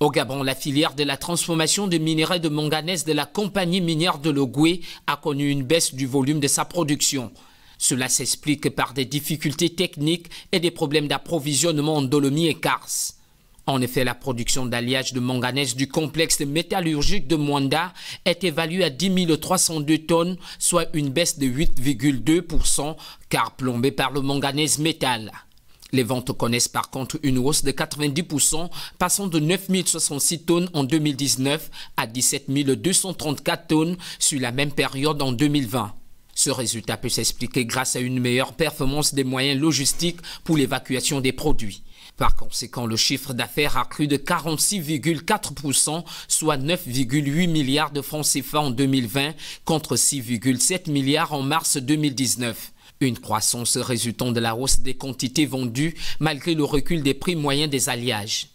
Au Gabon, la filière de la transformation de minerais de manganèse de la compagnie minière de Logoué a connu une baisse du volume de sa production. Cela s'explique par des difficultés techniques et des problèmes d'approvisionnement en dolomie et cars. En effet, la production d'alliage de manganèse du complexe métallurgique de Mwanda est évaluée à 10 302 tonnes, soit une baisse de 8,2%, car plombée par le manganèse métal. Les ventes connaissent par contre une hausse de 90%, passant de 9 066 tonnes en 2019 à 17 234 tonnes sur la même période en 2020. Ce résultat peut s'expliquer grâce à une meilleure performance des moyens logistiques pour l'évacuation des produits. Par conséquent, le chiffre d'affaires a cru de 46,4%, soit 9,8 milliards de francs CFA en 2020 contre 6,7 milliards en mars 2019. Une croissance résultant de la hausse des quantités vendues malgré le recul des prix moyens des alliages.